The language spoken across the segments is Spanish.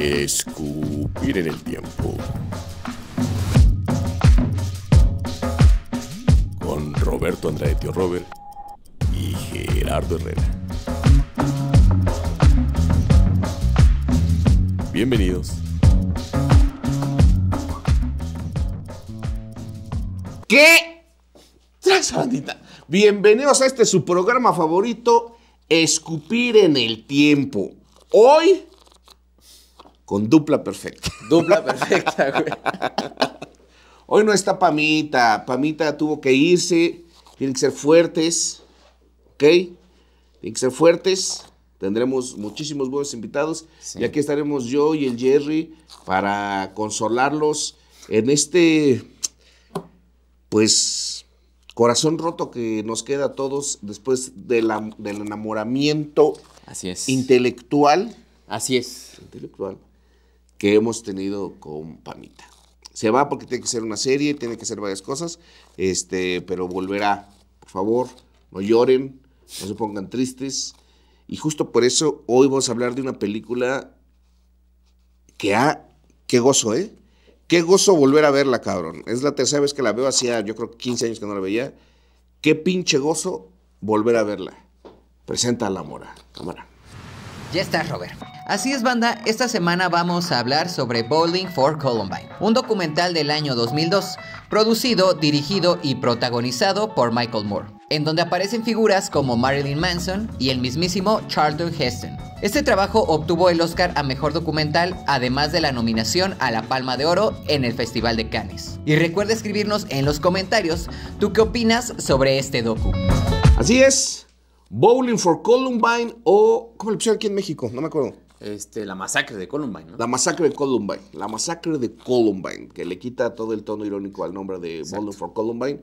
Escupir en el tiempo. Con Roberto Andrade Tío Robert y Gerardo Herrera. Bienvenidos. ¿Qué? Bandita? Bienvenidos a este su programa favorito, Escupir en el Tiempo. Hoy con dupla perfecta. Dupla perfecta, güey. Hoy no está Pamita. Pamita tuvo que irse. Tienen que ser fuertes. ¿Ok? Tienen que ser fuertes. Tendremos muchísimos buenos invitados. Y aquí estaremos yo y el Jerry para consolarlos en este, pues, corazón roto que nos queda a todos después del enamoramiento Así es. intelectual. Así es. Intelectual que hemos tenido con Pamita. Se va porque tiene que ser una serie, tiene que ser varias cosas, este, pero volverá. Por favor, no lloren, no se pongan tristes. Y justo por eso hoy vamos a hablar de una película que ha... Ah, qué gozo, ¿eh? Qué gozo volver a verla, cabrón. Es la tercera vez que la veo, hacía yo creo 15 años que no la veía. Qué pinche gozo volver a verla. Presenta a la mora, cámara. Ya está, Robert. Así es banda, esta semana vamos a hablar sobre Bowling for Columbine, un documental del año 2002, producido, dirigido y protagonizado por Michael Moore, en donde aparecen figuras como Marilyn Manson y el mismísimo Charlton Heston. Este trabajo obtuvo el Oscar a Mejor Documental, además de la nominación a la Palma de Oro en el Festival de Cannes. Y recuerda escribirnos en los comentarios tú qué opinas sobre este docu. Así es, Bowling for Columbine o... ¿Cómo le pusieron aquí en México? No me acuerdo. Este, la masacre de Columbine, La masacre de Columbine, la masacre de Columbine, que le quita todo el tono irónico al nombre de Blood for Columbine.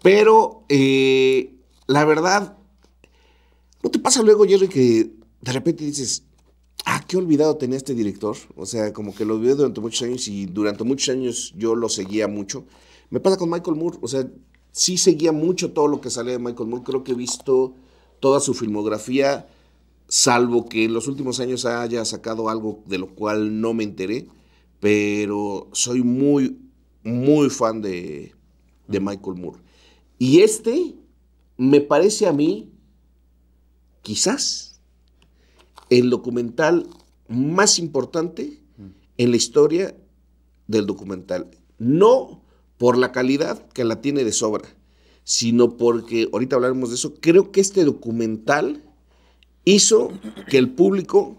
Pero eh, la verdad, ¿no te pasa luego, Jerry, que de repente dices, ah, qué olvidado tenía este director? O sea, como que lo olvidé durante muchos años y durante muchos años yo lo seguía mucho. Me pasa con Michael Moore, o sea, sí seguía mucho todo lo que salía de Michael Moore. Creo que he visto toda su filmografía salvo que en los últimos años haya sacado algo de lo cual no me enteré, pero soy muy, muy fan de, Michael Moore. Y este me parece a mí, quizás, el documental más importante en la historia del documental. No por la calidad que la tiene de sobra, sino porque, ahorita hablaremos de eso, creo que este documental hizo que el público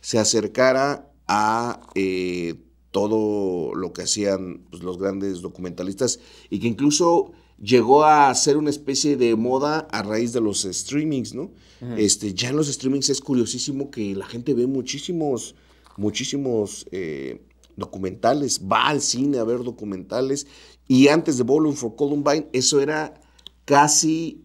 se acercara a eh, todo lo que hacían pues, los grandes documentalistas y que incluso llegó a ser una especie de moda a raíz de los streamings, ¿no? Este, ya en los streamings es curiosísimo que la gente ve muchísimos, muchísimos eh, documentales, va al cine a ver documentales y antes de *Volume for Columbine eso era casi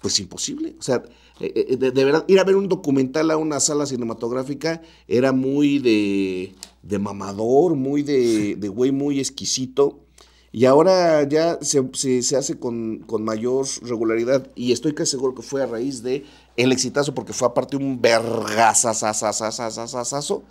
pues imposible. O sea, eh, eh, de, verdad, ir a ver un documental a una sala cinematográfica era muy de, de mamador, muy de, de güey muy exquisito. Y ahora ya se, hace con, con, mayor regularidad. Y estoy casi seguro que fue a raíz de el exitazo, porque fue aparte un vergazazazazazazazazo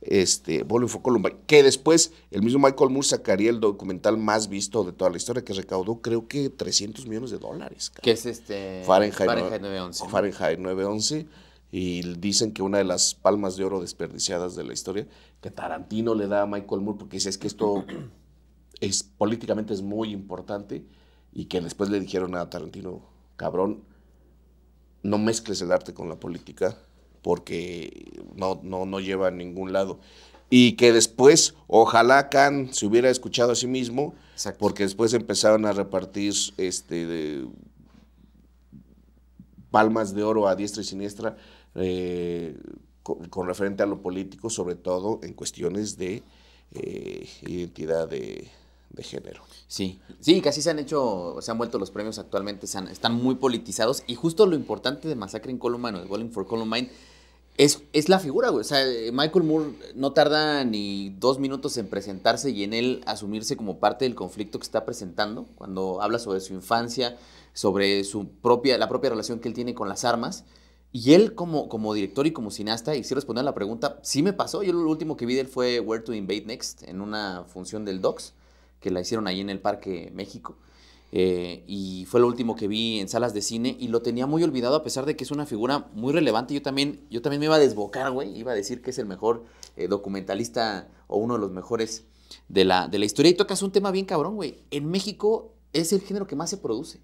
este, Bowling for que después el mismo Michael Moore sacaría el documental más visto de toda la historia, que recaudó creo que 300 millones de dólares. Que es este... Fahrenheit, 911. Y dicen que una de las palmas de oro desperdiciadas de la historia, que Tarantino le da a Michael Moore, porque dice, es que esto es, políticamente es muy importante, y que después le dijeron a Tarantino, cabrón, no mezcles el arte con la política porque no, no, no lleva a ningún lado. Y que después, ojalá Khan se hubiera escuchado a sí mismo, porque después empezaron a repartir este, palmas de oro a diestra y siniestra eh, con, referente a lo político, sobre todo en cuestiones de eh, identidad de, de género. Sí, sí, casi se han hecho, se han vuelto los premios actualmente, están muy politizados y justo lo importante de Masacre en Columbine o de Bowling for Columbine es, es la figura, güey. O sea, Michael Moore no tarda ni dos minutos en presentarse y en él asumirse como parte del conflicto que está presentando, cuando habla sobre su infancia, sobre su propia, la propia relación que él tiene con las armas. Y él como, como director y como cineasta, y si sí a la pregunta, sí me pasó. Yo lo último que vi de él fue Where to Invade Next, en una función del Docs que la hicieron ahí en el Parque México. Eh, y fue lo último que vi en salas de cine y lo tenía muy olvidado a pesar de que es una figura muy relevante. Yo también, yo también me iba a desbocar, güey, iba a decir que es el mejor eh, documentalista o uno de los mejores de la, de la historia. Y tocas un tema bien cabrón, güey. En México es el género que más se produce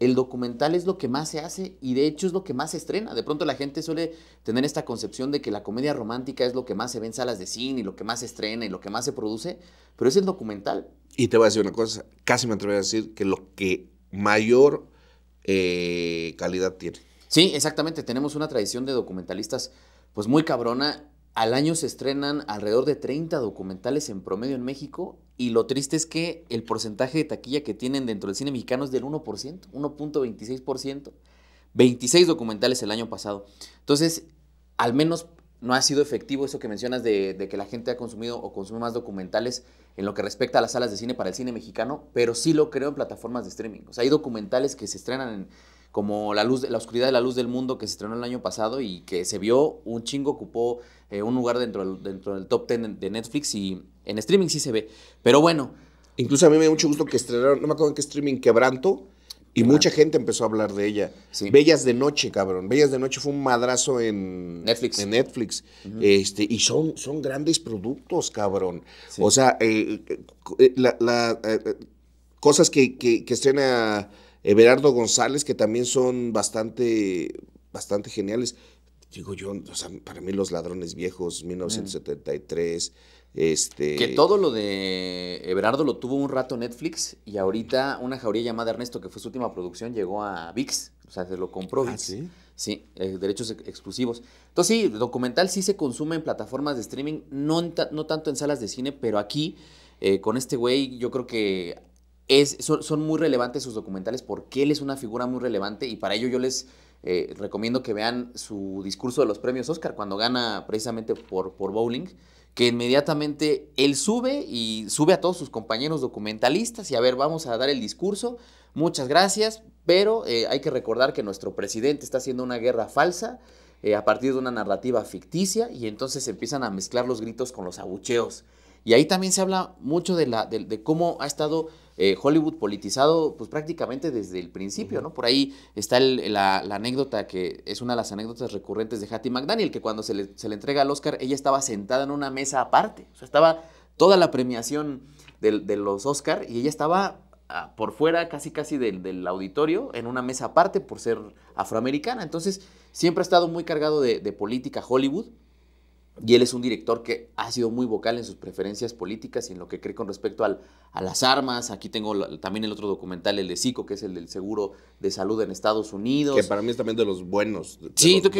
el documental es lo que más se hace y de hecho es lo que más se estrena. De pronto la gente suele tener esta concepción de que la comedia romántica es lo que más se ve en salas de cine y lo que más se estrena y lo que más se produce, pero es el documental. Y te voy a decir una cosa, casi me atrevo a decir que lo que mayor eh, calidad tiene. Sí, exactamente. Tenemos una tradición de documentalistas pues muy cabrona al año se estrenan alrededor de 30 documentales en promedio en México y lo triste es que el porcentaje de taquilla que tienen dentro del cine mexicano es del 1%, 1.26%, 26 documentales el año pasado. Entonces, al menos no ha sido efectivo eso que mencionas de, que la gente ha consumido o consume más documentales en lo que respecta a las salas de cine para el cine mexicano, pero sí lo creo en plataformas de streaming. O sea, hay documentales que se estrenan en, como la luz la oscuridad de la luz del mundo que se estrenó el año pasado y que se vio un chingo ocupó eh, un lugar dentro del, dentro del top ten de Netflix y en streaming sí se ve. Pero bueno. Incluso a mí me dio mucho gusto que estrenaron, no me acuerdo en qué streaming, Quebranto. Y mucha gente empezó a hablar de ella. Bellas de Noche, cabrón. Bellas de Noche fue un madrazo en Netflix. En Netflix. este, y son, son grandes productos, cabrón. O sea, eh, eh, la, cosas que, que, que estrena Everardo González, que también son bastante, bastante geniales. Digo yo, o sea, para mí Los Ladrones Viejos, 1973, mm. este... Que todo lo de Everardo lo tuvo un rato Netflix y ahorita una jauría llamada Ernesto, que fue su última producción, llegó a VIX, o sea, se lo compró ah, VIX. ¿Ah, sí? Sí, eh, derechos exclusivos. Entonces sí, el documental sí se consume en plataformas de streaming, no, no tanto en salas de cine, pero aquí, eh, con este güey, yo creo que es, son muy relevantes sus documentales porque él es una figura muy relevante y para ello yo les eh, recomiendo que vean su discurso de los premios Oscar cuando gana precisamente por, bowling, que inmediatamente él sube y sube a todos sus compañeros documentalistas y a ver, vamos a dar el discurso, muchas gracias, pero eh, hay que recordar que nuestro presidente está haciendo una guerra falsa. Eh, a partir de una narrativa ficticia y entonces empiezan a mezclar los gritos con los abucheos. Y ahí también se habla mucho de, la, de cómo ha estado eh, Hollywood politizado pues prácticamente desde el principio, ¿no? Por ahí está la, anécdota que es una de las anécdotas recurrentes de Hattie McDaniel, que cuando se le, entrega el Oscar, ella estaba sentada en una mesa aparte, o sea, estaba toda la premiación de, los Oscar y ella estaba ah, por fuera casi casi del, auditorio en una mesa aparte por ser afroamericana. Entonces, siempre ha estado muy cargado de política Hollywood. Y él es un director que ha sido muy vocal en sus preferencias políticas y en lo que cree con respecto a las armas. Aquí tengo también el otro documental, el de Zico, que es el del seguro de salud en Estados Unidos. Que para mí es también de los buenos. sí, yo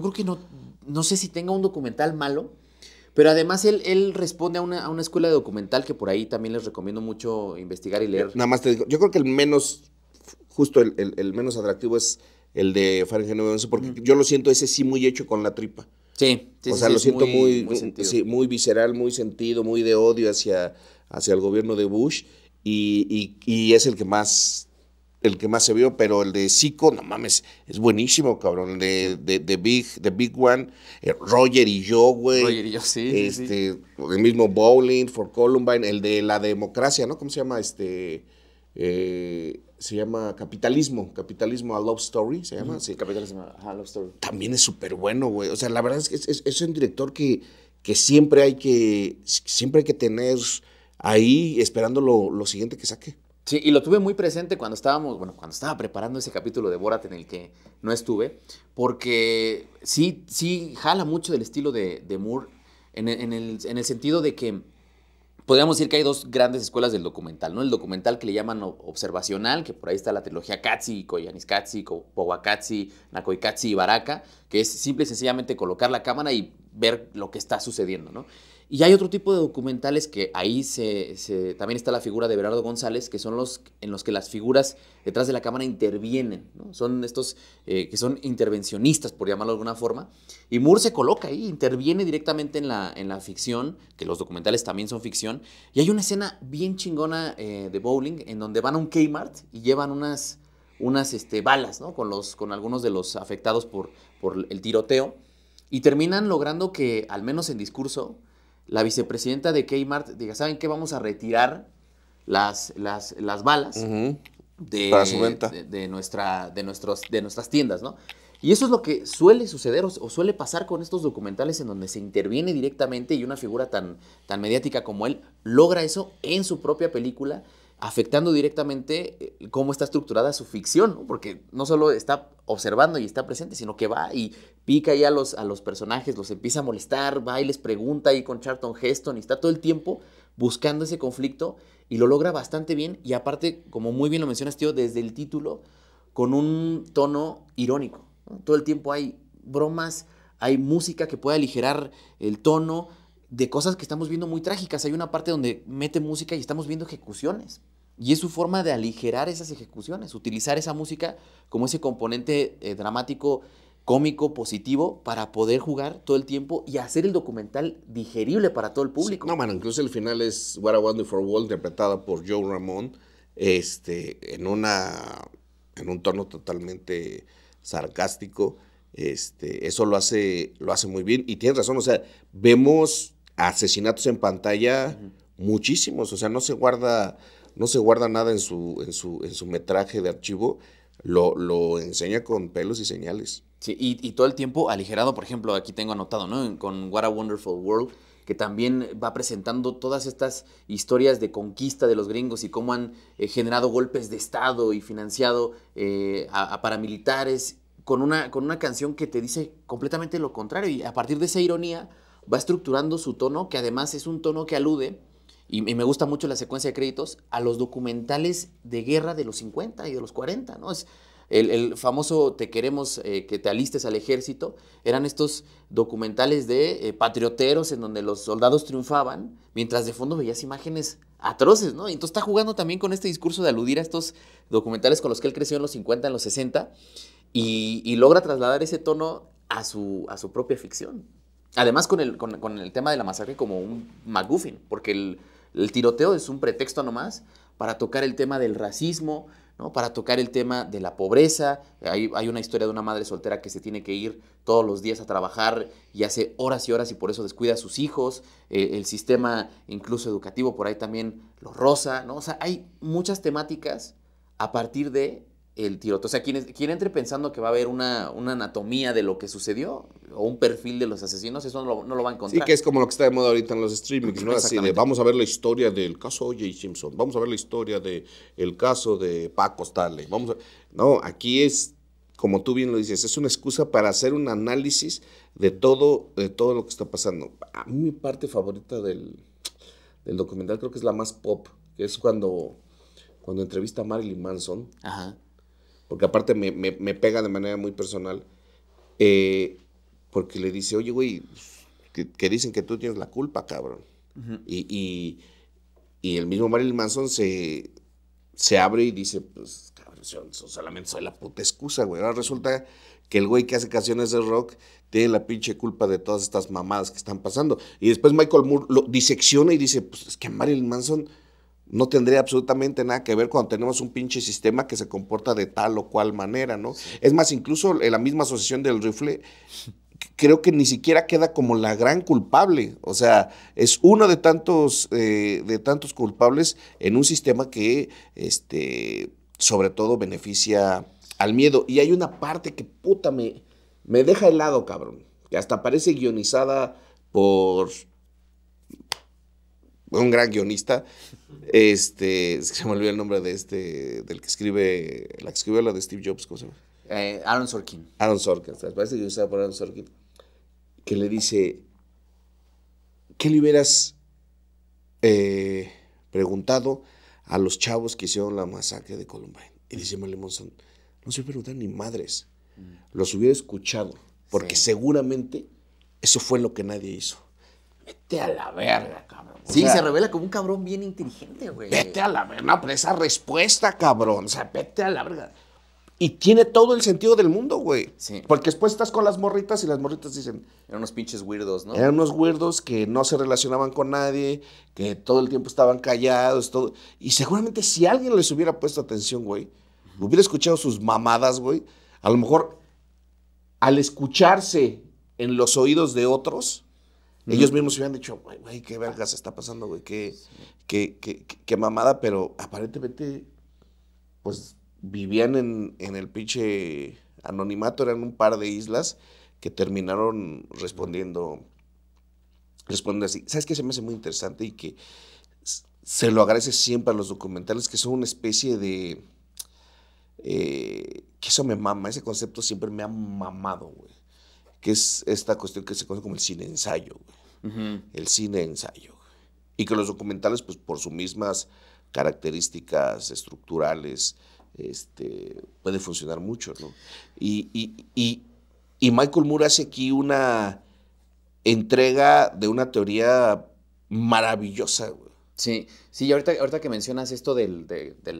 creo que no, no sé si tenga un documental malo, pero además él, él responde a una, a una escuela de documental que por ahí también les recomiendo mucho investigar y leer. Nada más te digo, yo creo que el menos, justo el, el, menos atractivo es el de Fahrenheit 911, porque yo lo siento ese sí muy hecho con la tripa. Sí, sí, sí. O sea, lo siento muy, visceral, muy sentido, muy de odio hacia, hacia el gobierno de Bush. Y, y, es el que más el que más se vio, pero el de Zico, no mames, es buenísimo, cabrón. El de, de, Big, de Big One, eh, Roger y yo, güey. Roger y yo, sí. Este, El mismo Bowling, For Columbine, el de la democracia, ¿no? ¿Cómo se llama? Este. Eh, se llama Capitalismo, Capitalismo a Love Story, se llama. sí. Capitalismo a Love Story. También es súper bueno, güey. O sea, la verdad es que es, un director que, que, siempre hay que siempre hay que tener ahí esperando lo, siguiente que saque. Sí, y lo tuve muy presente cuando estábamos, bueno, cuando estaba preparando ese capítulo de Borat en el que no estuve, porque sí, sí jala mucho del estilo de, Moore el, en el sentido de que podríamos decir que hay dos grandes escuelas del documental, ¿no? El documental que le llaman observacional, que por ahí está la trilogía Katsi, Katsi, Powakatsi, Nakoikatsi y Baraka, que es simple y sencillamente colocar la cámara y ver lo que está sucediendo, ¿no? Y hay otro tipo de documentales que ahí también está la figura de Berardo González, que son los en los que las figuras detrás de la cámara intervienen. Son estos eh, que son intervencionistas, por llamarlo de alguna forma. Y Moore se coloca ahí, interviene directamente en la, en la ficción, que los documentales también son ficción. Y hay una escena bien chingona eh, de bowling en donde van a un Kmart y llevan unas, unas este, balas con, los, con algunos de los afectados por, por el tiroteo. Y terminan logrando que, al menos en discurso, la vicepresidenta de Kmart diga, ¿saben qué? Vamos a retirar las, las, balas de, De, nuestra, de, nuestros, de nuestras tiendas, ¿no? Y eso es lo que suele suceder o, o, suele pasar con estos documentales en donde se interviene directamente y una figura tan, tan mediática como él logra eso en su propia película afectando directamente eh, cómo está estructurada su ficción, porque no solo está observando y está presente, sino que va y pica ahí a los, a los personajes, los empieza a molestar, va y les pregunta ahí con Charlton Heston y está todo el tiempo buscando ese conflicto y lo logra bastante bien y aparte, como muy bien lo mencionas, tío, desde el título, con un tono irónico. Todo el tiempo hay bromas, hay música que puede aligerar el tono, de cosas que estamos viendo muy trágicas. Hay una parte donde mete música y estamos viendo ejecuciones. Y es su forma de aligerar esas ejecuciones, utilizar esa música como ese componente eh, dramático, cómico, positivo, para poder jugar todo el tiempo y hacer el documental digerible para todo el público. no, bueno, incluso el final es What a Wonderful World, interpretada por Joe Ramón, este, en, una, en un tono totalmente sarcástico. Este, eso lo hace, lo hace muy bien. Y tienes razón, o sea, vemos asesinatos en pantalla, muchísimos, o sea, no se guarda, no se guarda nada en su, en su, en su metraje de archivo, lo, lo enseña con pelos y señales. Sí, y, todo el tiempo aligerado, por ejemplo, aquí tengo anotado, ¿no? Con What a Wonderful World, que también va presentando todas estas historias de conquista de los gringos y cómo han eh, generado golpes de Estado y financiado eh, a, paramilitares con una, con una canción que te dice completamente lo contrario. Y a partir de esa ironía, va estructurando su tono, que además es un tono que alude, y, me gusta mucho la secuencia de créditos, a los documentales de guerra de los 50 y de los 40, ¿no? Es el, famoso Te queremos eh, que te alistes al ejército, eran estos documentales de eh, patrioteros en donde los soldados triunfaban, mientras de fondo veías imágenes atroces, ¿no? entonces está jugando también con este discurso de aludir a estos documentales con los que él creció en los 50, en los 60, y, logra trasladar ese tono a su, a su propia ficción. Además, con el, con, el tema de la masacre como un McGuffin, porque el, tiroteo es un pretexto nomás para tocar el tema del racismo, ¿no? para tocar el tema de la pobreza. Hay, hay, una historia de una madre soltera que se tiene que ir todos los días a trabajar y hace horas y horas y por eso descuida a sus hijos. Eh, el sistema incluso educativo por ahí también lo roza. ¿no? O sea, hay muchas temáticas a partir de el tiroteo. O sea, quien, entre pensando que va a haber una, anatomía de lo que sucedió o un perfil de los asesinos, eso no lo, van va a encontrar. Sí, que es como lo que está de moda ahorita en los streamings, ¿no? Así vamos a ver la historia del caso O.J. Simpson, vamos a ver la historia del caso de Paco Stanley, No, aquí es, como tú bien lo dices, es una excusa para hacer un análisis de todo, de todo lo que está pasando. A mí mi parte favorita del, documental creo que es la más pop, que es cuando, cuando entrevista a Marilyn Manson. Ajá porque aparte me, pega de manera muy personal, eh, porque le dice, oye, güey, que, dicen que tú tienes la culpa, cabrón. y, el mismo Marilyn Manson se, se abre y dice, pues, cabrón, solamente soy la puta excusa, güey. Ahora resulta que el güey que hace canciones de rock tiene la pinche culpa de todas estas mamadas que están pasando. Y después Michael Moore lo disecciona y dice, pues es que Marilyn Manson no tendría absolutamente nada que ver cuando tenemos un pinche sistema que se comporta de tal o cual manera, ¿no? Es más, incluso en eh, la misma asociación del rifle, creo que ni siquiera queda como la gran culpable. O sea, es uno de tantos, eh, de tantos culpables en un sistema que, este, sobre todo, beneficia al miedo. Y hay una parte que, puta, me, me deja helado, cabrón. Que hasta parece guionizada por un gran guionista. Este, se me olvidó el nombre de este, del que escribe, la que escribió la de Steve Jobs, ¿cómo se llama? Eh, Aaron Sorkin. Aaron Sorkin, parece que yo estaba por Aaron Sorkin? Que le dice, ¿qué le hubieras eh, preguntado a los chavos que hicieron la masacre de Columbine? Y dice no se preguntan ni madres, mm. los hubiera escuchado, porque seguramente eso fue lo que nadie hizo. Vete a la verga, cabrón. Sí, se revela como un cabrón bien inteligente, güey. Vete a la verga, pero esa respuesta, cabrón. O sea, vete a la verga. Y tiene todo el sentido del mundo, güey. Sí. Porque después estás con las morritas y las morritas dicen. Eran unos pinches weirdos, ¿no? Eran unos weirdos que no se relacionaban con nadie, que todo el tiempo estaban callados, todo. Y seguramente si alguien les hubiera puesto atención, güey, hubiera escuchado sus mamadas, güey. A lo mejor al escucharse en los oídos de otros, ellos mismos se habían dicho, güey, qué vergas está pasando, güey, qué, qué, qué, qué, mamada, pero aparentemente, pues vivían en, el pinche anonimato, eran un par de islas que terminaron respondiendo, respondiendo así. ¿Sabes qué se me hace muy interesante y que se lo agradece siempre a los documentales, que son una especie de... Eh, que eso me mama, ese concepto siempre me ha mamado, güey que es esta cuestión que se conoce como el cine ensayo, el cine ensayo. Y que los documentales, pues por sus mismas características estructurales, este, puede funcionar mucho, ¿no? Y, y, y, Michael Moore hace aquí una entrega de una teoría maravillosa, Sí, sí, ahorita, ahorita que mencionas esto de,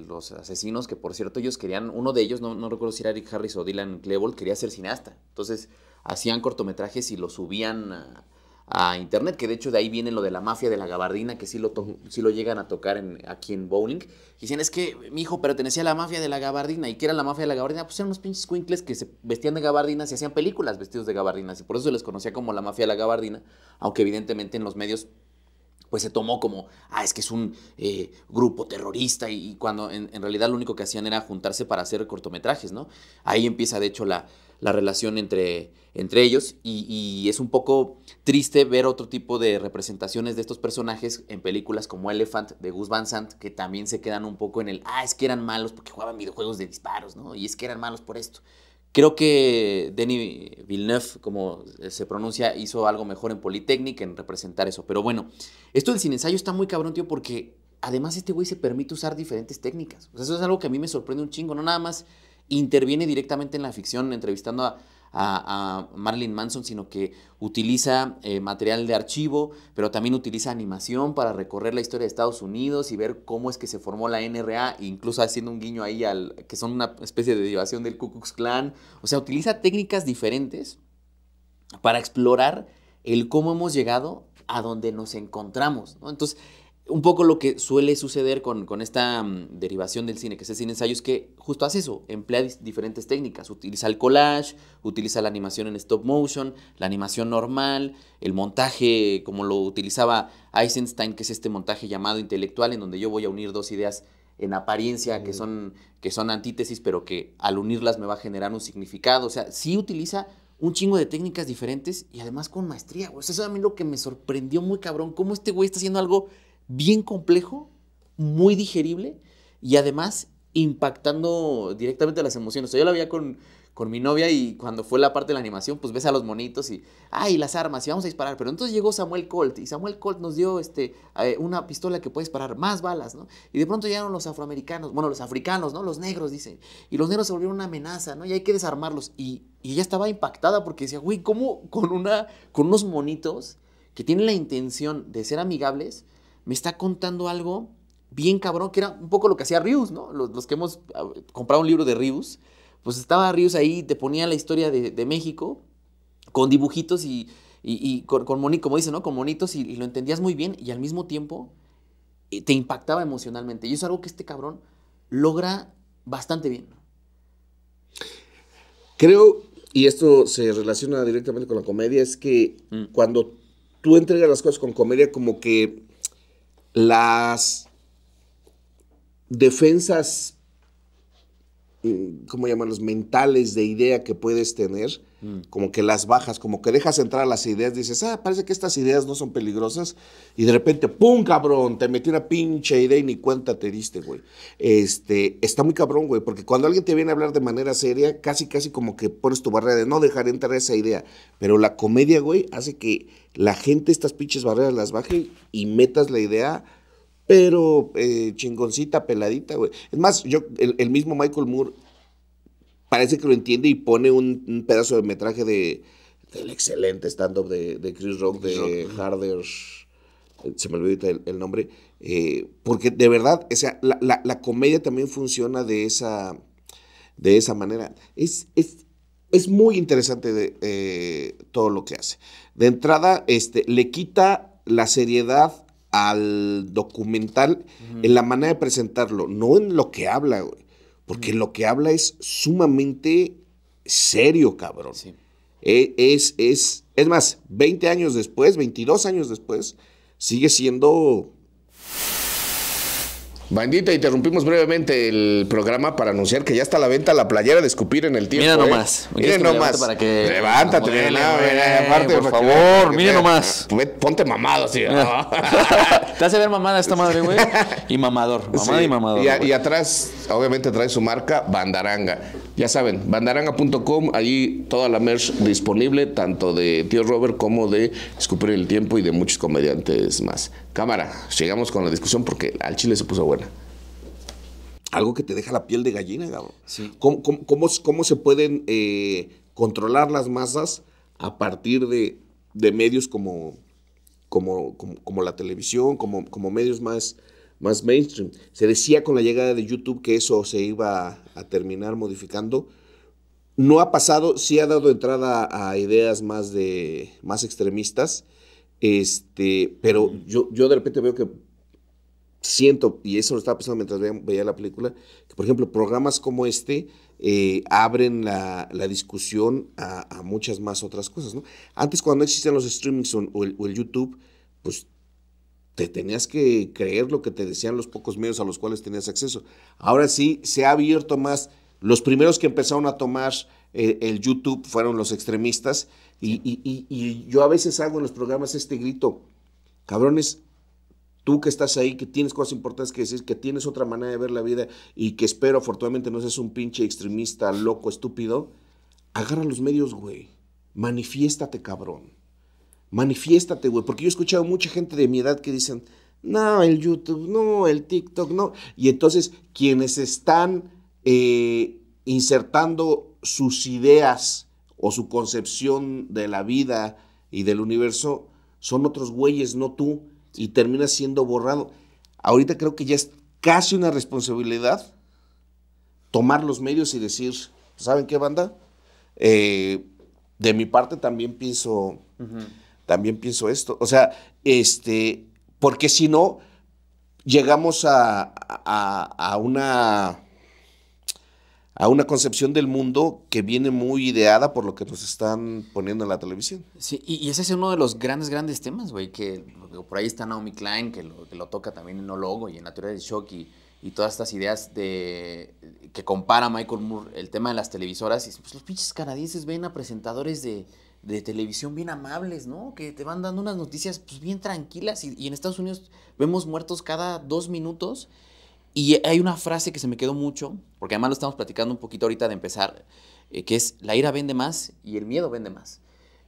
los asesinos, que por cierto ellos querían, uno de ellos, no, no recuerdo si era Eric Harris o Dylan Klebold, quería ser cineasta. Entonces, hacían cortometrajes y los subían a, internet, que de hecho de ahí viene lo de la mafia de la gabardina, que sí lo, lo llegan a tocar aquí en Bowling. Y dicen, es que mi hijo pertenecía a la mafia de la gabardina. ¿Y qué era la mafia de la gabardina? Pues eran unos pinches cuincles que se vestían de gabardinas y hacían películas vestidos de gabardinas. Y por eso se les conocía como la mafia de la gabardina, aunque evidentemente en los medios pues se tomó como, ah, es que es un eh, grupo terrorista y, cuando en, en, realidad lo único que hacían era juntarse para hacer cortometrajes, ¿no? Ahí empieza de hecho la, la relación entre, entre ellos y, es un poco triste ver otro tipo de representaciones de estos personajes en películas como Elephant de Gus Van Sant que también se quedan un poco en el, ah, es que eran malos porque jugaban videojuegos de disparos, ¿no? Y es que eran malos por esto. Creo que Denis Villeneuve, como se pronuncia, hizo algo mejor en Polytechnic en representar eso. Pero bueno, esto del sin ensayo está muy cabrón, tío, porque además este güey se permite usar diferentes técnicas. O sea, eso es algo que a mí me sorprende un chingo, no nada más interviene directamente en la ficción entrevistando a, a, Marilyn Manson, sino que utiliza eh, material de archivo, pero también utiliza animación para recorrer la historia de Estados Unidos y ver cómo es que se formó la NRA, incluso haciendo un guiño ahí al que son una especie de derivación del Ku Klux Klan. O sea, utiliza técnicas diferentes para explorar el cómo hemos llegado a donde nos encontramos. ¿no? Entonces, un poco lo que suele suceder con, esta mm, derivación del cine, que es el cine ensayo, es que justo hace eso, emplea diferentes técnicas. Utiliza el collage, utiliza la animación en stop motion, la animación normal, el montaje como lo utilizaba Eisenstein, que es este montaje llamado intelectual, en donde yo voy a unir dos ideas en apariencia que, son, que son antítesis, pero que al unirlas me va a generar un significado. O sea, sí utiliza un chingo de técnicas diferentes y además con maestría, Eso a mí lo que me sorprendió muy cabrón, cómo este güey está haciendo algo bien complejo, muy digerible y además impactando directamente las emociones. yo la veía con, mi novia y cuando fue la parte de la animación, pues ves a los monitos y, ay, las armas y vamos a disparar. Pero entonces llegó Samuel Colt y Samuel Colt nos dio este, eh, una pistola que puede disparar más balas, ¿no? Y de pronto llegaron los afroamericanos, bueno, los africanos, ¿no? Los negros, dicen. Y los negros se volvieron una amenaza, ¿no? Y hay que desarmarlos. Y, ella estaba impactada porque decía, güey, ¿cómo con, una, con unos monitos que tienen la intención de ser amigables? me está contando algo bien cabrón, que era un poco lo que hacía Rius, ¿no? Los, que hemos ah, comprado un libro de Rius, pues estaba Rius ahí, te ponía la historia de, México con dibujitos y, con, monitos, como dice, ¿no? Con monitos y, lo entendías muy bien y al mismo tiempo eh, te impactaba emocionalmente. Y es algo que este cabrón logra bastante bien. Creo, y esto se relaciona directamente con la comedia, es que mm. cuando tú entregas las cosas con comedia, como que las defensas Mm, ¿cómo Los mentales de idea que puedes tener, mm. como que las bajas, como que dejas entrar las ideas, dices, ah, parece que estas ideas no son peligrosas, y de repente, ¡pum, cabrón! Te metí una pinche idea y ni cuenta te diste, güey. Este, está muy cabrón, güey, porque cuando alguien te viene a hablar de manera seria, casi, casi como que pones tu barrera de no dejar entrar esa idea, pero la comedia, güey, hace que la gente estas pinches barreras las baje y metas la idea pero eh, chingoncita, peladita, güey. Es más, yo, el, mismo Michael Moore parece que lo entiende y pone un, pedazo de metraje de, del excelente stand-up de, Chris Rock, de, Harder, eh, se me olvidó el, nombre, eh, porque de verdad, o la, comedia también funciona de esa, de esa manera. Es, es, muy interesante todo lo que hace. De entrada, este, le quita la seriedad al documental en la manera de presentarlo, no en lo que habla, güey. Porque lo que habla es sumamente serio, cabrón. Eh, es, es, es más, 20 años después, 22 años después, sigue siendo Bandita, interrumpimos brevemente el programa para anunciar que ya está a la venta la playera de escupir en el tiempo. ¿eh? Mira nomás. Mira nomás. Para Levántate, aparte, por favor, mira nomás. Ponte mamado, así. te hace ver mamada esta madre, güey. Y mamador. Mamada y mamador. Y, atrás, obviamente, trae su marca Bandaranga. Ya saben, bandaranga.com, ahí toda la merch disponible, tanto de Tío Robert como de Escupir el Tiempo y de muchos comediantes más. Cámara, llegamos con la discusión porque al chile se puso buena. Algo que te deja la piel de gallina, cabrón. ¿Cómo, se pueden eh, controlar las masas a partir de, medios como, como, la televisión, como, como medios más, más mainstream. Se decía con la llegada de YouTube que eso se iba a, terminar modificando. No ha pasado, sí ha dado entrada a, ideas más, de, más extremistas este, pero yo, yo de repente veo que siento, y eso lo estaba pensando mientras veía, la película, que por ejemplo programas como este eh, abren la, discusión a, muchas más otras cosas. ¿no? Antes cuando no existían los streamings el, o el YouTube, pues te tenías que creer lo que te decían los pocos medios a los cuales tenías acceso. Ahora sí, se ha abierto más. Los primeros que empezaron a tomar eh, el, YouTube fueron los extremistas. Y, yo a veces hago en los programas este grito, cabrones, tú que estás ahí, que tienes cosas importantes que decir, que tienes otra manera de ver la vida y que espero afortunadamente no seas un pinche extremista, loco, estúpido, agarra los medios, güey. Manifiéstate, cabrón. Manifiéstate, güey. Porque yo he escuchado mucha gente de mi edad que dicen, no, el YouTube, no, el TikTok, no. Y entonces quienes están... Eh, insertando sus ideas o su concepción de la vida y del universo, son otros güeyes, no tú, y terminas siendo borrado. Ahorita creo que ya es casi una responsabilidad tomar los medios y decir, ¿saben qué banda? Eh, de mi parte también pienso, también pienso esto. O sea, este, porque si no, llegamos a, a una a una concepción del mundo que viene muy ideada por lo que nos están poniendo en la televisión. Sí, y, ese es uno de los grandes, grandes temas, güey, que por ahí está Naomi Klein, que lo, toca también en Logo y en la teoría del shock y, todas estas ideas de que compara Michael Moore el tema de las televisoras. Y pues los pinches canadienses ven a presentadores de, televisión bien amables, ¿no? Que te van dando unas noticias pues, bien tranquilas y, y en Estados Unidos vemos muertos cada dos minutos y hay una frase que se me quedó mucho, porque además lo estamos platicando un poquito ahorita de empezar, eh, que es la ira vende más y el miedo vende más.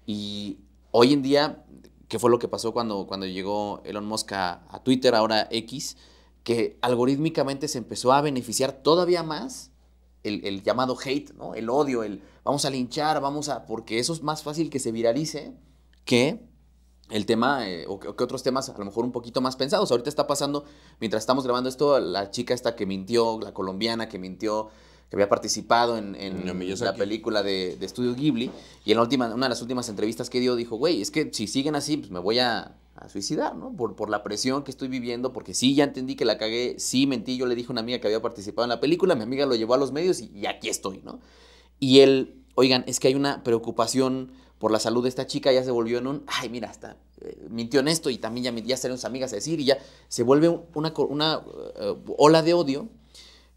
Y hoy en día, ¿qué fue lo que pasó cuando, cuando llegó Elon Musk a, Twitter, ahora X? Que algorítmicamente se empezó a beneficiar todavía más el, llamado hate, ¿no? El odio, el vamos a linchar, vamos a... Porque eso es más fácil que se viralice que el tema eh, o que otros temas a lo mejor un poquito más pensados. Ahorita está pasando, mientras estamos grabando esto, la chica esta que mintió, la colombiana que mintió, que había participado en, la película de Estudio Ghibli, y en la última, una de las últimas entrevistas que dio dijo, güey, es que si siguen así, pues me voy a, suicidar, ¿no? Por, la presión que estoy viviendo, porque sí, ya entendí que la cagué, sí, mentí, yo le dije a una amiga que había participado en la película, mi amiga lo llevó a los medios y aquí estoy, ¿no? Y él, oigan, es que hay una preocupación por la salud de esta chica ya se volvió en un, ay, mira, hasta eh, mintió en esto y también ya, ya ser sus amigas a decir y ya se vuelve una, una eh, ola de odio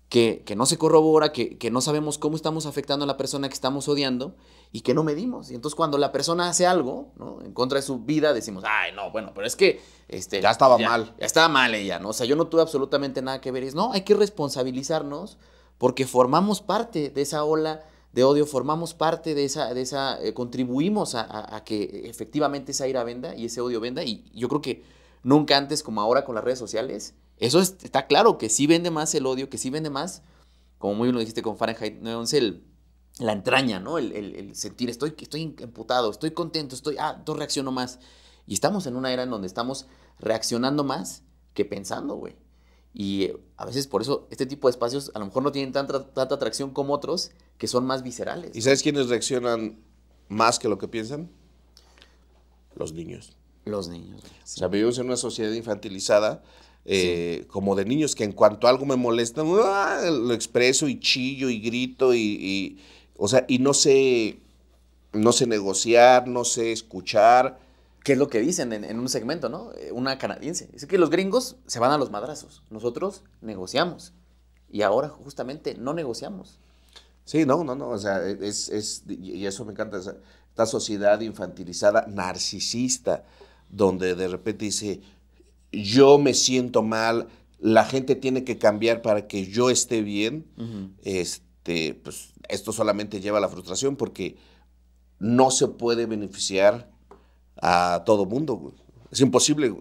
que, no se corrobora, que, no sabemos cómo estamos afectando a la persona que estamos odiando y que no medimos. Y entonces cuando la persona hace algo ¿no? en contra de su vida, decimos, ay, no, bueno, pero es que... Este, ya estaba mal. Ya estaba mal ella, ¿no? O sea, yo no tuve absolutamente nada que ver. Es, no, hay que responsabilizarnos porque formamos parte de esa ola de odio, formamos parte de esa, de esa eh, contribuimos a, que efectivamente esa ira venda y ese odio venda. Y yo creo que nunca antes como ahora con las redes sociales, eso está claro, que sí vende más el odio, que sí vende más, como muy bien lo dijiste con Fahrenheit 911, la entraña, ¿no? El, sentir, estoy, estoy emputado, estoy contento, estoy, ah, entonces reacciono más. Y estamos en una era en donde estamos reaccionando más que pensando, güey. Y eh, a veces por eso este tipo de espacios a lo mejor no tienen tanta, atracción como otros que son más viscerales. ¿Y sabes quiénes reaccionan más que lo que piensan? Los niños. Los niños. O sea, vivimos en una sociedad infantilizada, eh, como de niños que en cuanto algo me molesta, ¡ah! lo expreso y chillo y grito y, o sea, y no sé, no sé negociar, no sé escuchar ¿Qué es lo que dicen en, un segmento, no? Eh, una canadiense. Dice que los gringos se van a los madrazos. Nosotros negociamos. Y ahora justamente no negociamos. Sí, no, no, no. O sea, e, es, y eso me encanta. Esta sociedad infantilizada, narcisista, donde de repente dice, yo me siento mal, la gente tiene que cambiar para que yo esté bien. este, pues, esto solamente lleva a la frustración porque no se puede beneficiar a todo mundo, Es imposible,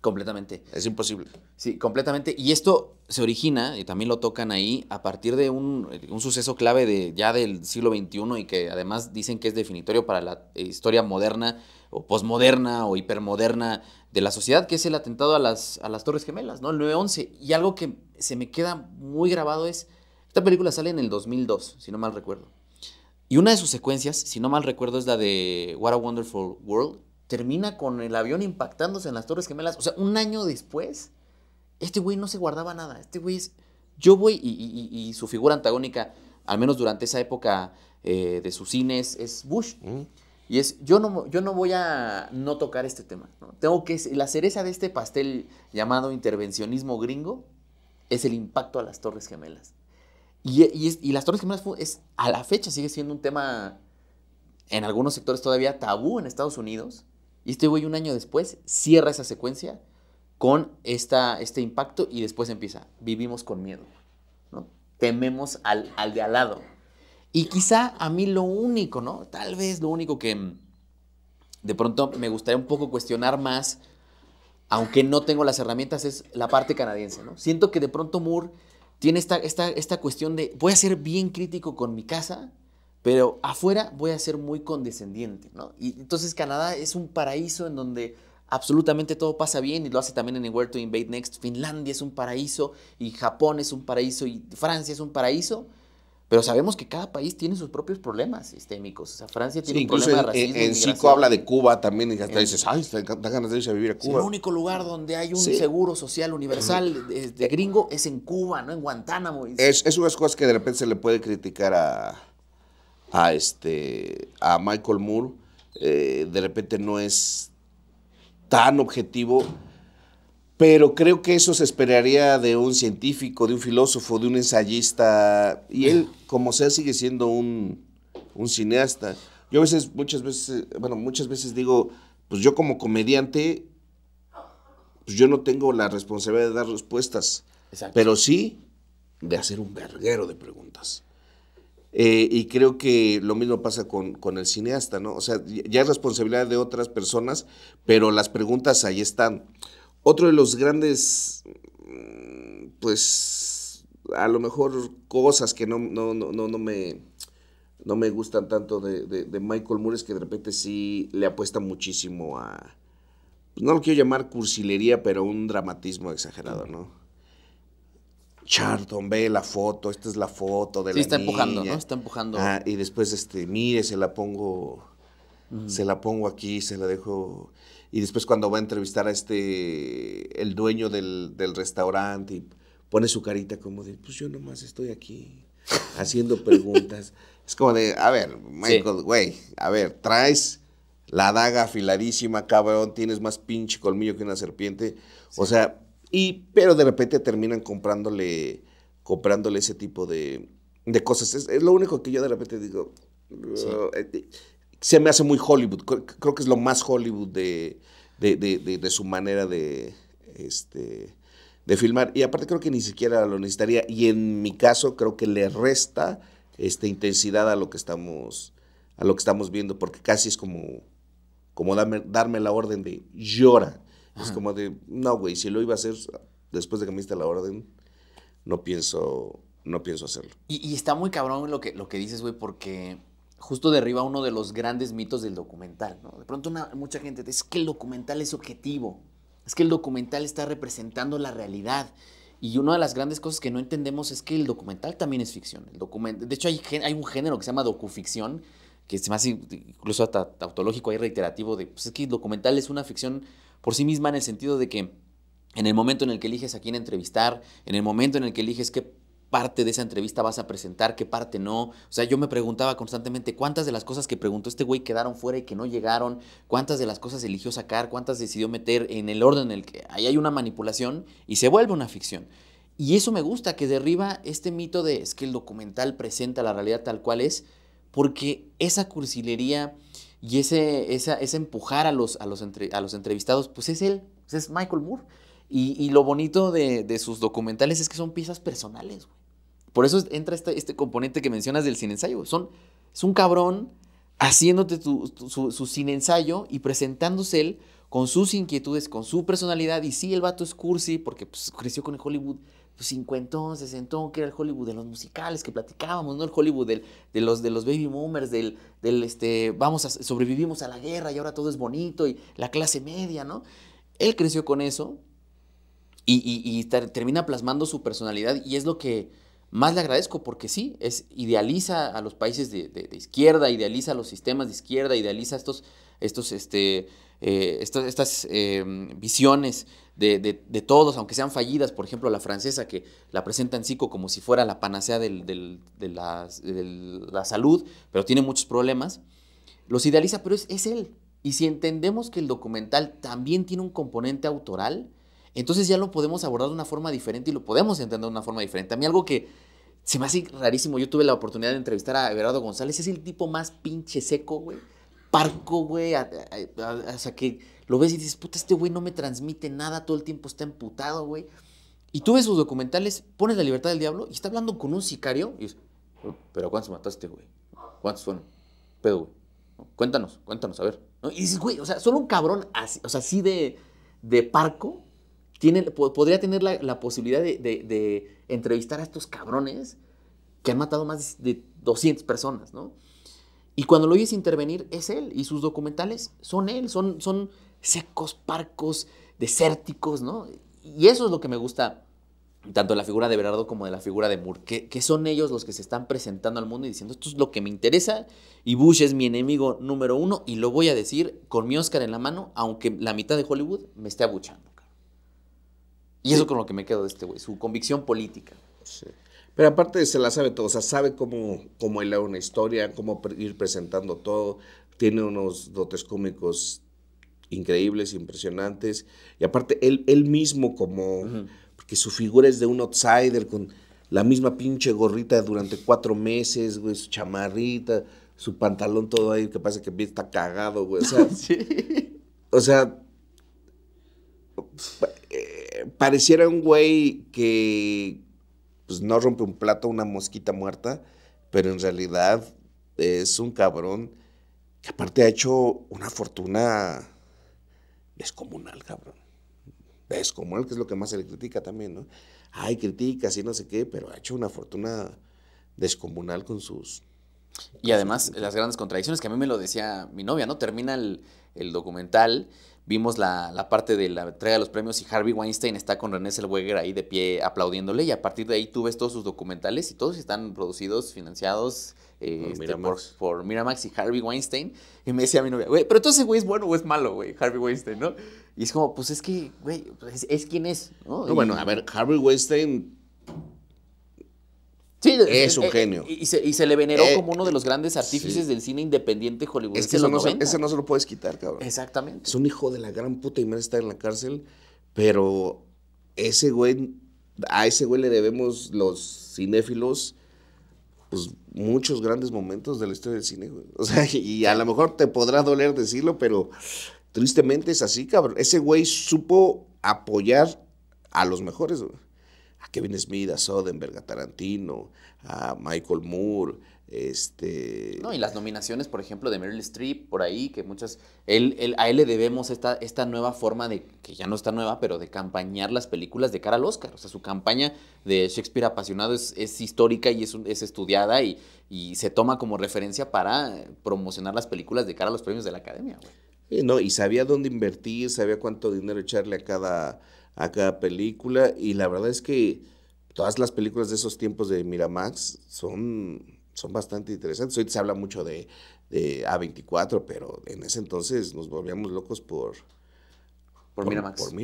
Completamente. Es imposible. Sí, completamente. Y esto se origina, y también lo tocan ahí, a partir de un, suceso clave de, ya del siglo XXI y que además dicen que es definitorio para la eh, historia moderna o posmoderna o hipermoderna de la sociedad, que es el atentado a las, a las Torres Gemelas, ¿no? El 9-11. Y algo que se me queda muy grabado es, esta película sale en el 2002, si no mal recuerdo. Y una de sus secuencias, si no mal recuerdo, es la de What a Wonderful World, termina con el avión impactándose en las Torres Gemelas. O sea, un año después, este güey no se guardaba nada. Este güey es. Yo voy, y, su figura antagónica, al menos durante esa época eh, de sus cines, es Bush. Mm. Y es, yo no, yo no voy a no tocar este tema. Tengo que, la cereza de este pastel llamado intervencionismo gringo es el impacto a las Torres Gemelas. Y, las Torres Gemelas es, a la fecha sigue siendo un tema en algunos sectores todavía tabú en Estados Unidos. Y este güey un año después cierra esa secuencia con esta, este impacto y después empieza. Vivimos con miedo, ¿no? Tememos al, al de al lado. Y quizá a mí lo único, ¿no? Tal vez lo único que mm, de pronto me gustaría un poco cuestionar más, aunque no tengo las herramientas, es la parte canadiense, ¿no? Siento que de pronto Moore tiene esta, esta, esta cuestión de voy a ser bien crítico con mi casa, pero afuera voy a ser muy condescendiente, ¿no? Y entonces Canadá es un paraíso en donde absolutamente todo pasa bien y lo hace también en el World to Invade Next. Finlandia es un paraíso y Japón es un paraíso y Francia es un paraíso pero sabemos que cada país tiene sus propios problemas sistémicos. O sea, Francia tiene un problema en, de racismo. En, en habla de Cuba también y hasta dices, ay, da ganas de irse a vivir a Cuba. el único lugar donde hay un seguro social universal de, eh. gringo es en Cuba, no en Guantánamo. Es, es unas cosas que de repente se le puede criticar a, a, este, a Michael Moore. Eh, de repente no es tan objetivo pero creo que eso se esperaría de un científico, de un filósofo, de un ensayista, y él, como sea, sigue siendo un, cineasta. Yo a veces, muchas veces, eh, bueno, muchas veces digo, pues yo como comediante, pues yo no tengo la responsabilidad de dar respuestas, pero sí de hacer un verguero de preguntas. Eh, y creo que lo mismo pasa con, con, el cineasta, ¿no? O sea, ya es responsabilidad de otras personas, pero las preguntas ahí están. Otro de los grandes, pues, a lo mejor cosas que no, no, no, no, me, no me gustan tanto de, Michael Moore es que de repente sí le apuesta muchísimo a, no lo quiero llamar cursilería, pero un dramatismo exagerado, ¿no? Charlton, ve la foto, esta es la foto de sí, está empujando, ¿no? Está empujando. Ah, y después, este, mire, se la pongo, se la pongo aquí, se la dejo. Y después cuando va a entrevistar a este, el dueño del, restaurante, y pone su carita como de, pues yo nomás estoy aquí haciendo preguntas. es como de, a ver, Michael, güey, a ver, traes la daga afiladísima, cabrón, tienes más pinche colmillo que una serpiente. O sea, y, pero de repente terminan comprándole, comprándole ese tipo de, de cosas. Es, lo único que yo de repente digo se me hace muy Hollywood. Creo que es lo más Hollywood de, de, de, de, su manera de, este, de filmar. Y aparte creo que ni siquiera lo necesitaría. Y en mi caso creo que le resta esta intensidad a lo que estamos, a lo que estamos viendo, porque casi es como, como darme, darme la orden de llora. Es como de, no, güey, si lo iba a hacer después de que me diste la orden, no pienso, no pienso hacerlo. Y, y está muy cabrón lo que, lo que dices, güey, porque justo arriba uno de los grandes mitos del documental. De pronto mucha gente dice, que el documental es objetivo, es que el documental está representando la realidad. Y una de las grandes cosas que no entendemos es que el documental también es ficción. El de hecho, hay, un género que se llama docuficción, que es más incluso hasta tautológico y reiterativo, de, pues, es que el documental es una ficción por sí misma en el sentido de que en el momento en el que eliges a quién entrevistar, en el momento en el que eliges qué parte de esa entrevista vas a presentar, qué parte no. O sea, yo me preguntaba constantemente cuántas de las cosas que preguntó este güey quedaron fuera y que no llegaron, cuántas de las cosas eligió sacar, cuántas decidió meter en el orden en el que ahí hay una manipulación y se vuelve una ficción. Y eso me gusta, que derriba este mito de es que el documental presenta la realidad tal cual es, porque esa cursilería y ese, empujar a los, a, los a los entrevistados, pues es él, pues es Michael Moore. Y, lo bonito de, de, sus documentales es que son piezas personales, güey. Por eso entra este, este, componente que mencionas del sin ensayo. Son, es un cabrón haciéndote su, sin ensayo y presentándose él con sus inquietudes, con su personalidad. Y sí, el vato es cursi porque pues, creció con el Hollywood 50, pues, 60, que era el Hollywood de los musicales que platicábamos, ¿no? El Hollywood de, los, de los baby boomers, del, del este, vamos a, sobrevivimos a la guerra y ahora todo es bonito y la clase media, ¿no? Él creció con eso y, y termina plasmando su personalidad y es lo que más le agradezco porque sí, es, idealiza a los países de, izquierda, idealiza los sistemas de izquierda, idealiza estos, estos, este, eh, estas em, visiones de, todos, aunque sean fallidas, por ejemplo, la francesa que la presenta en psico como si fuera la panacea de, la, salud, pero tiene muchos problemas, los idealiza, pero es él. Y si entendemos que el documental también tiene un componente autoral, entonces ya lo podemos abordar de una forma diferente y lo podemos entender de una forma diferente. A mí algo que se me hace rarísimo, yo tuve la oportunidad de entrevistar a Everardo González, es el tipo más pinche seco, güey. Parco, güey, hasta que lo ves y dices, puta, este güey no me transmite nada, todo el tiempo está emputado, güey. Y tú ves sus documentales, pones La Libertad del Diablo y está hablando con un sicario y dices, oh, pero ¿cuántos mataste, güey? ¿Cuántos fueron? Pedo, güey. Cuéntanos, cuéntanos, a ver. Y dices, güey, o sea, solo un cabrón así, o sea, así de, de parco podría tener la, posibilidad de, entrevistar a estos cabrones que han matado más de 200 personas, ¿no? Y cuando lo oyes intervenir, es él, y sus documentales son él, son, son secos, parcos, desérticos, ¿no? Y eso es lo que me gusta tanto de la figura de Berardo como de la figura de Moore, que, que, son ellos los que se están presentando al mundo y diciendo, esto es lo que me interesa y Bush es mi enemigo número uno y lo voy a decir con mi Oscar en la mano, aunque la mitad de Hollywood me esté abuchando. Y eso con lo que me quedo de este güey, su convicción política. Sí. Pero aparte se la sabe todo, o sea, sabe cómo, él lee una historia, cómo ir presentando todo. Tiene unos dotes cómicos increíbles, impresionantes. Y aparte, él, él mismo como... Porque su figura es de un outsider con la misma pinche gorrita durante cuatro meses, güey, su chamarrita, su pantalón todo ahí, que pasa que está cagado, güey. O sea, o sea pareciera un güey que pues, no rompe un plato, una mosquita muerta, pero en realidad es un cabrón que aparte ha hecho una fortuna descomunal, cabrón. Descomunal, que es lo que más se le critica también, ¿no? Ay, criticas y no sé qué, pero ha hecho una fortuna descomunal con sus... Y además las grandes contradicciones, que a mí me lo decía mi novia, ¿no? Termina el, el documental vimos la, la, parte de la entrega de los premios y Harvey Weinstein está con René Zellweger ahí de pie aplaudiéndole y a partir de ahí tú ves todos sus documentales y todos están producidos, financiados eh, este, por, Miramax. y Harvey Weinstein y me decía a mi novia, güey, pero entonces güey es bueno o es malo, güey, Harvey Weinstein, ¿no? Y es como, pues es que, güey, pues es, quien es, ¿no? no bueno, a ver, Harvey Weinstein es un eh, eh, genio. Y se, le veneró eh, como uno de los grandes artífices del cine independiente hollywoodense. Es eso no, se, ese no se lo puedes quitar, cabrón. Exactamente. Es un hijo de la gran puta y merece estar en la cárcel, pero ese güey, a ese güey le debemos los cinéfilos, pues, muchos grandes momentos de la historia del cine, O sea, y a lo mejor te podrá doler decirlo, pero tristemente es así, cabrón. Ese güey supo apoyar a los mejores, güey a Kevin Smith, a Soderbergh, a Tarantino, a Michael Moore, este... No, y las nominaciones, por ejemplo, de Meryl Streep, por ahí, que muchas... a él le debemos esta, esta nueva forma de, que ya no está nueva, pero de campañar las películas de cara al Oscar. O sea, su campaña de Shakespeare apasionado es, histórica y es, es estudiada y, se toma como referencia para promocionar las películas de cara a los premios de la Academia. Güey. no, y sabía dónde invertir, sabía cuánto dinero echarle a cada a cada película y la verdad es que todas las películas de esos tiempos de Miramax son, son bastante interesantes. Hoy se habla mucho de, de A24, pero en ese entonces nos volvíamos locos por... Por, Miramax.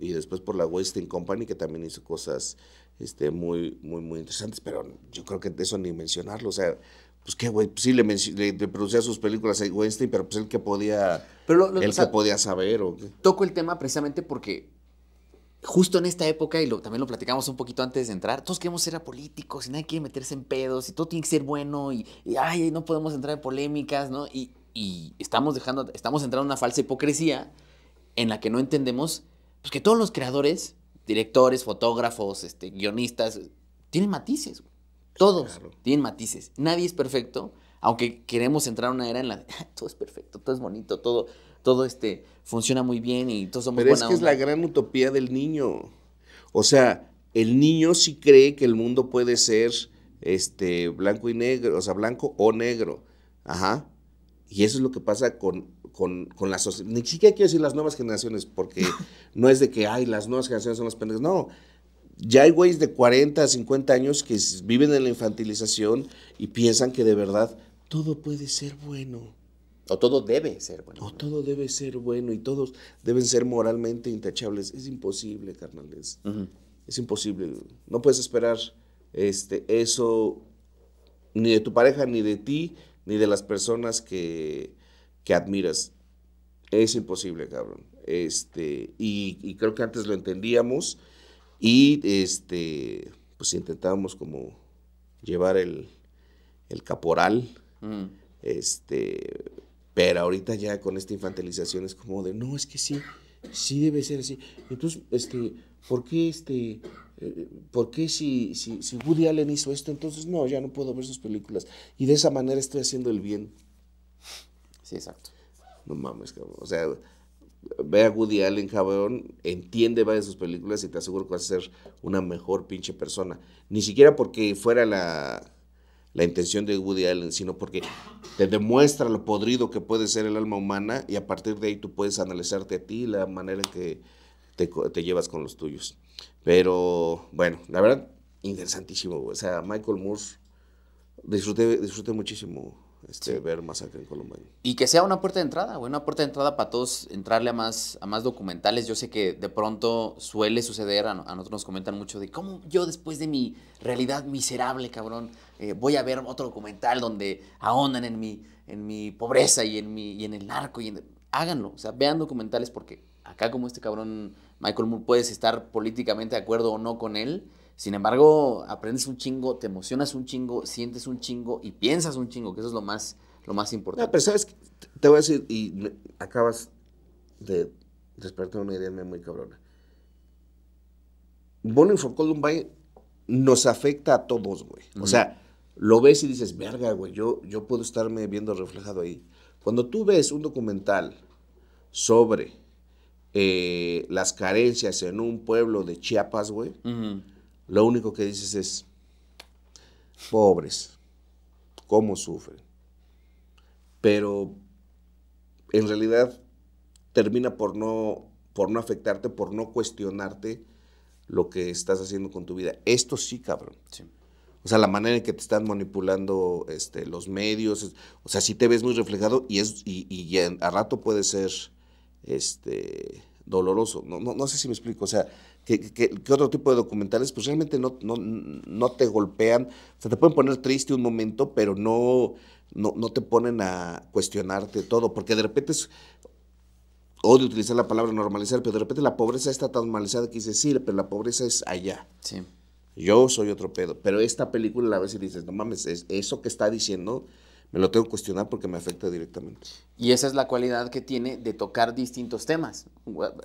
Y después por la Westing Company, que también hizo cosas este, muy, muy, muy interesantes, pero yo creo que de eso ni mencionarlo, o sea, pues qué güey, pues sí le, le, le, producía sus películas a Weinstein, pero pues el que podía, pero él que podía saber o qué. Toco el tema precisamente porque justo en esta época, y lo, también lo platicamos un poquito antes de entrar, todos queremos ser políticos y nadie quiere meterse en pedos y todo tiene que ser bueno y, no podemos entrar en polémicas, ¿no? Y, estamos dejando, estamos entrando en una falsa hipocresía en la que no entendemos pues, que todos los creadores, directores, fotógrafos, este, guionistas, tienen matices. Todos tienen matices. Nadie es perfecto, aunque queremos entrar a una era en la que todo es perfecto, todo es bonito, todo todo este funciona muy bien y todos somos Pero es que es la gran utopía del niño. O sea, el niño sí cree que el mundo puede ser este blanco y negro, o sea, blanco o negro. Ajá. Y eso es lo que pasa con, con, con la sociedad. Ni siquiera quiero decir las nuevas generaciones, porque no es de que, ay, las nuevas generaciones son las pendejas. No, ya hay güeyes de 40, 50 años que viven en la infantilización y piensan que de verdad todo puede ser bueno. O todo debe ser bueno. O todo debe ser bueno y todos deben ser moralmente intachables. Es imposible, carnales. Es imposible. No puedes esperar este, eso ni de tu pareja, ni de ti, ni de las personas que, admiras. Es imposible, cabrón. Este, y, creo que antes lo entendíamos y este, pues intentábamos como llevar el, el caporal. Este pero ahorita ya con esta infantilización es como de, no, es que sí, sí debe ser así. Entonces, este, ¿por qué este... Eh, ¿Por qué si, si, si Woody Allen hizo esto, entonces no, ya no puedo ver sus películas? Y de esa manera estoy haciendo el bien. Sí, exacto. No mames, cabrón. O sea, ve a Woody Allen, cabrón, entiende varias de sus películas y te aseguro que vas a ser una mejor pinche persona. Ni siquiera porque fuera la la intención de Woody Allen, sino porque te demuestra lo podrido que puede ser el alma humana y a partir de ahí tú puedes analizarte a ti la manera en que te, te llevas con los tuyos. Pero bueno, la verdad, interesantísimo. O sea, Michael Moore, disfruté, disfruté muchísimo este, ver Masacre en colombia Y que sea una puerta de entrada, una puerta de entrada para todos entrarle a más, a más documentales. Yo sé que de pronto suele suceder, a, nosotros nos comentan mucho de cómo yo después de mi realidad miserable, cabrón, eh, voy a ver otro documental donde ahondan en mi, en mi pobreza y en, mi, y en el narco. Háganlo, o sea, vean documentales porque acá como este cabrón Michael Moore puedes estar políticamente de acuerdo o no con él, sin embargo, aprendes un chingo, te emocionas un chingo, sientes un chingo y piensas un chingo, que eso es lo más, lo más importante. pero sabes, que te voy a decir, y acabas de despertar una idea muy cabrona. Bono for Columbine nos afecta a todos, güey. O sea, lo ves y dices, verga, güey, yo, yo puedo estarme viendo reflejado ahí. Cuando tú ves un documental sobre eh, las carencias en un pueblo de Chiapas, güey, lo único que dices es, pobres, cómo sufren. Pero en realidad termina por no, por no afectarte, por no cuestionarte lo que estás haciendo con tu vida. Esto sí, cabrón. O sea, la manera en que te están manipulando este, los medios. O sea, sí te ves muy reflejado y, es, y, y a, a rato puede ser este, doloroso. No, sé si me explico. O sea, que, otro tipo de documentales, pues realmente no, no, te golpean. O sea, te pueden poner triste un momento, pero no, no, te ponen a cuestionarte todo. Porque de repente es, odio utilizar la palabra normalizar, pero de repente la pobreza está tan normalizada que dices, sí, pero la pobreza es allá. Sí. Yo soy otro pedo. Pero esta película la ves dices, no mames, eso que está diciendo me lo tengo que cuestionar porque me afecta directamente. Y esa es la cualidad que tiene de tocar distintos temas.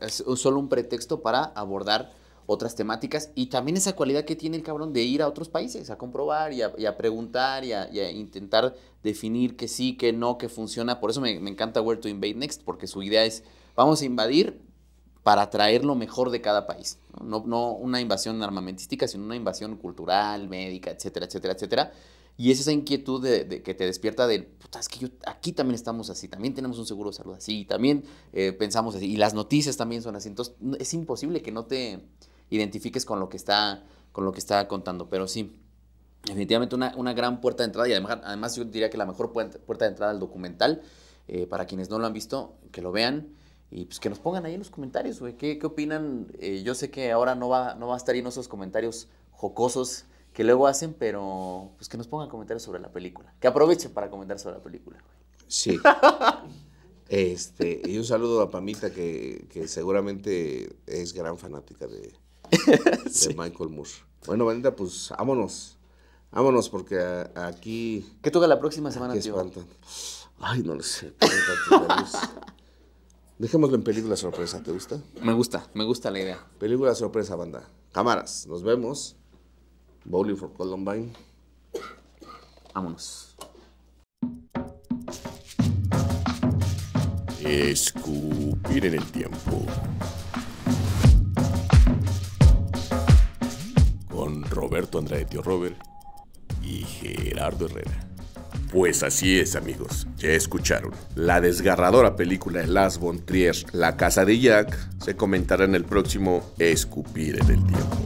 Es solo un pretexto para abordar otras temáticas y también esa cualidad que tiene el cabrón de ir a otros países a comprobar y a, preguntar y a, intentar definir que sí, que no, que funciona. Por eso me, encanta Where to Invade Next, porque su idea es, vamos a invadir para traer lo mejor de cada país. No, no una invasión armamentística, sino una invasión cultural, médica, etcétera, etcétera, etcétera y es esa inquietud de, que te despierta de, puta, es que yo, aquí también estamos así, también tenemos un seguro de salud así, y también eh, pensamos así, y las noticias también son así. Entonces, es imposible que no te identifiques con lo que está, con lo que está contando, pero sí. Definitivamente una, gran puerta de entrada y además, además yo diría que la mejor puerta, de entrada al documental, eh, para quienes no lo han visto, que lo vean y pues que nos pongan ahí en los comentarios, güey, ¿qué, qué opinan? Eh, yo sé que ahora no va, no va a estar ahí en esos comentarios jocosos que luego hacen, pero pues que nos pongan a comentar sobre la película. Que aprovechen para comentar sobre la película. Sí. este, y un saludo a Pamita, que, seguramente es gran fanática de, Michael Moore. Bueno, Vanita, pues vámonos. Vámonos, porque aquí. ¿Qué toca la próxima semana, tío? Ay, no lo sé. Dejémoslo en película sorpresa, ¿te gusta? Me gusta, me gusta la idea. Película sorpresa, banda. Cámaras, nos vemos. Bowling for Columbine. Vámonos. Escupir en el tiempo. Con Roberto Andrade Tío Robert y Gerardo Herrera. Pues así es, amigos, ya escucharon. La desgarradora película de Las von La Casa de Jack, se comentará en el próximo Escupir en el Tiempo.